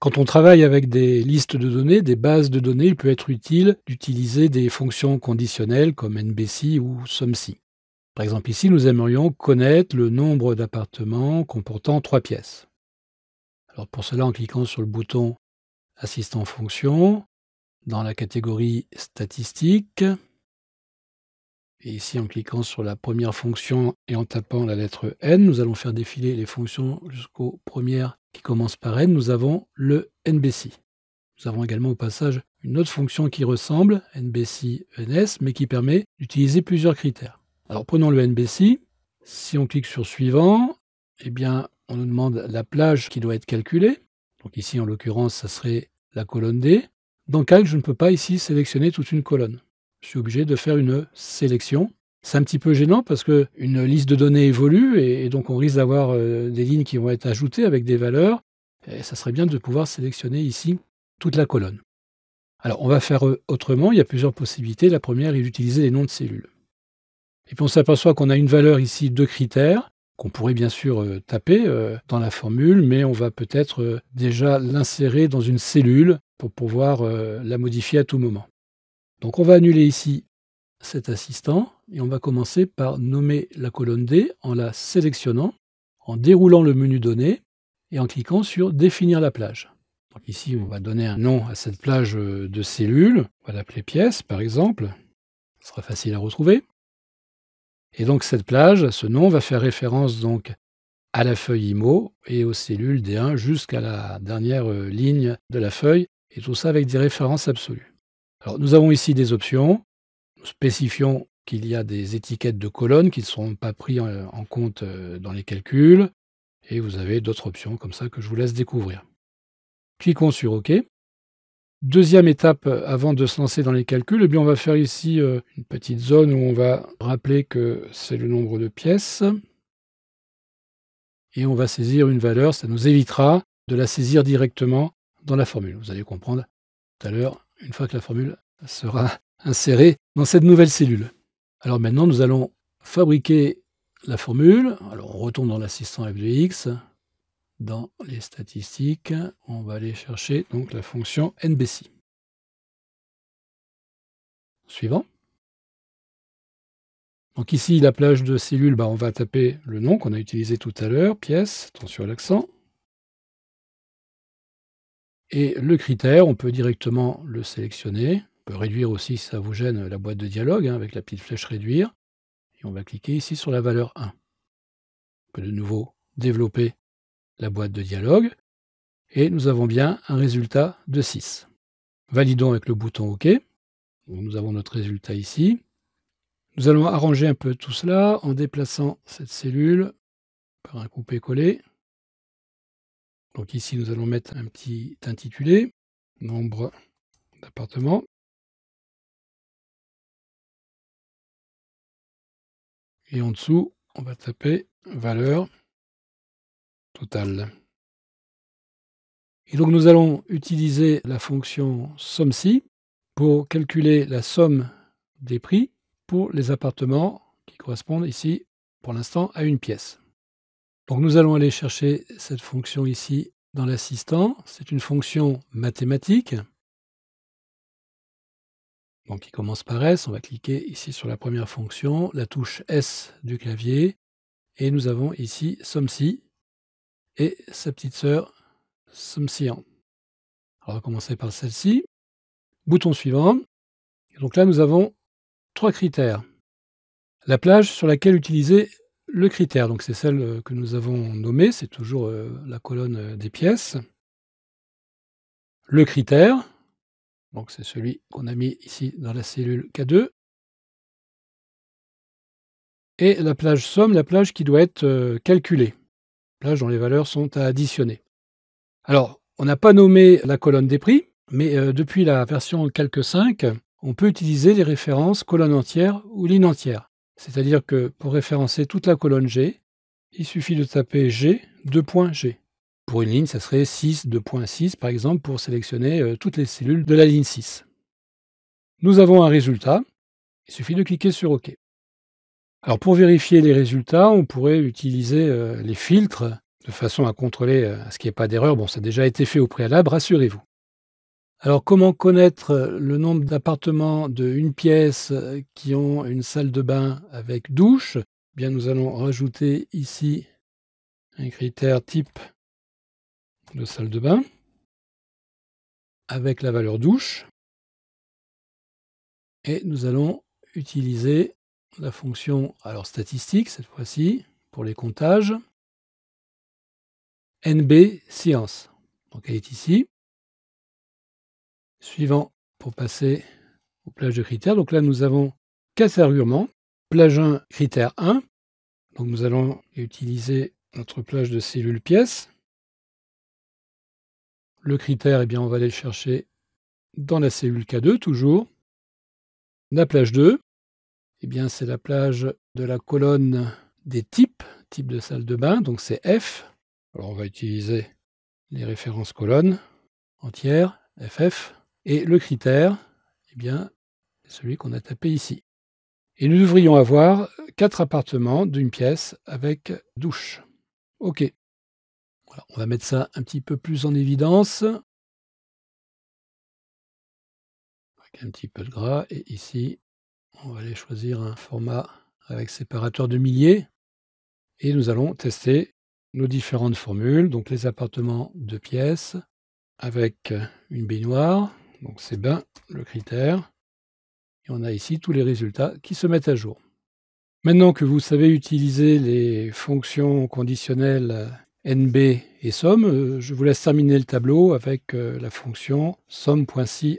Quand on travaille avec des listes de données, des bases de données, il peut être utile d'utiliser des fonctions conditionnelles comme NBC ou SOMSI. Par exemple, ici, nous aimerions connaître le nombre d'appartements comportant trois pièces. Alors pour cela, en cliquant sur le bouton Assistant fonction, dans la catégorie Statistiques, et ici, en cliquant sur la première fonction et en tapant la lettre n, nous allons faire défiler les fonctions jusqu'aux premières qui commencent par n. Nous avons le nbc. Nous avons également au passage une autre fonction qui ressemble, nbc ns, mais qui permet d'utiliser plusieurs critères. Alors prenons le nbc. Si on clique sur suivant, eh bien, on nous demande la plage qui doit être calculée. Donc ici, en l'occurrence, ça serait la colonne D. Dans Calc, je ne peux pas ici sélectionner toute une colonne je suis obligé de faire une sélection. C'est un petit peu gênant parce qu'une liste de données évolue et, donc on risque d'avoir euh, des lignes qui vont être ajoutées avec des valeurs. Et ça serait bien de pouvoir sélectionner ici toute la colonne. Alors on va faire euh, autrement, il y a plusieurs possibilités. La première est d'utiliser les noms de cellules. Et puis on s'aperçoit qu'on a une valeur ici de critères qu'on pourrait bien sûr euh, taper dans la formule, mais on va peut-être déjà l'insérer dans une cellule pour pouvoir la modifier à tout moment. Donc on va annuler ici cet assistant et on va commencer par nommer la colonne D en la sélectionnant, en déroulant le menu Données et en cliquant sur Définir la plage. Donc ici, on va donner un nom à cette plage euh, de cellules. On va l'appeler pièce, par exemple. Ce sera facile à retrouver. Et donc cette plage, ce nom va faire référence donc à la feuille IMO et aux cellules D1 jusqu'à la dernière euh, ligne de la feuille, et tout ça avec des références absolues. Alors, nous avons ici des options. Nous spécifions qu'il y a des étiquettes de colonnes qui ne seront pas prises euh, en, compte euh, dans les calculs. Et vous avez d'autres options comme ça que je vous laisse découvrir. Cliquons sur OK. Deuxième étape euh, avant de se lancer dans les calculs, eh bien on va faire ici une petite zone où on va rappeler que c'est le nombre de pièces. Et on va saisir une valeur, ça nous évitera de la saisir directement dans la formule. Vous allez comprendre tout à l'heure une fois que la formule sera insérée dans cette nouvelle cellule. Alors maintenant, nous allons fabriquer la formule. Alors on retourne dans l'assistant f x, dans les statistiques, on va aller chercher donc la fonction NBC. Suivant. Donc ici, la plage de cellules, bah, on va taper le nom qu'on a utilisé tout à l'heure, pièce, attention à l'accent, et le critère, on peut directement le sélectionner. On peut réduire aussi si ça vous gêne la boîte de dialogue hein, avec la petite flèche réduire. Et on va cliquer ici sur la valeur 1. On peut de nouveau développer la boîte de dialogue. Et nous avons bien un résultat de 6. Validons avec le bouton OK. nous avons notre résultat ici. Nous allons arranger un peu tout cela en déplaçant cette cellule par un coupé-collé. Donc ici, nous allons mettre un petit intitulé, nombre d'appartements. Et en dessous, on va taper valeur totale. Et donc nous allons utiliser la fonction SOMSI pour calculer la somme des prix pour les appartements qui correspondent ici pour l'instant à une pièce nous allons aller chercher cette fonction ici dans l'assistant. C'est une fonction mathématique. Donc qui commence par S. On va cliquer ici sur la première fonction, la touche S du clavier. Et nous avons ici SOMSI et sa petite sœur SOMSIAN. on va commencer par celle-ci. Bouton suivant. donc là, nous avons trois critères. La plage sur laquelle utiliser le critère, donc c'est celle euh, que nous avons nommée, c'est toujours euh, la colonne euh, des pièces. Le critère, donc c'est celui qu'on a mis ici dans la cellule K2. Et la plage somme, la plage qui doit être calculée, plage dont les valeurs sont à additionner. Alors, on n'a pas nommé la colonne des prix, mais depuis la version calque 5, on peut utiliser les références colonne entière ou ligne entière. C'est-à-dire que pour référencer toute la colonne G, il suffit de taper G, 2.G. Pour une ligne, ça serait 6, 2.6 par exemple, pour sélectionner euh, toutes les cellules de la ligne 6. Nous avons un résultat. Il suffit de cliquer sur OK. Alors pour vérifier les résultats, on pourrait utiliser euh, les filtres de façon à contrôler à euh, ce qu'il n'y ait pas d'erreur. Bon, ça a déjà été fait au préalable, rassurez-vous. Alors, comment connaître euh, le nombre d'appartements de une pièce euh, qui ont une salle de bain avec douche eh Bien, nous allons rajouter ici un critère type de salle de bain avec la valeur douche et nous allons utiliser la fonction alors statistique cette fois-ci pour les comptages NB science. Donc elle est ici. Suivant pour passer aux plages de critères. Donc là, nous avons quatre arguments. Plage 1, critère 1. Donc nous allons utiliser notre plage de cellules pièces. Le critère, eh bien, on va aller le chercher dans la cellule K2, toujours. La plage 2, eh bien, c'est la plage de la colonne des types, type de salle de bain, donc c'est F. Alors on va utiliser les références colonnes entières, FF. Et le critère, eh bien, celui qu'on a tapé ici. Et nous devrions avoir quatre appartements d'une pièce avec douche. OK. on va mettre ça un petit peu plus en évidence. Avec un petit peu de gras. Et ici, on va aller choisir un format avec séparateur de milliers. Et nous allons tester nos différentes formules. Donc les appartements de pièces avec une baignoire. Donc c'est bien le critère. Et on a ici tous les résultats qui se mettent à jour. Maintenant que vous savez utiliser les fonctions conditionnelles euh, NB et somme, euh, je vous laisse terminer le tableau avec euh, la fonction SOM.SI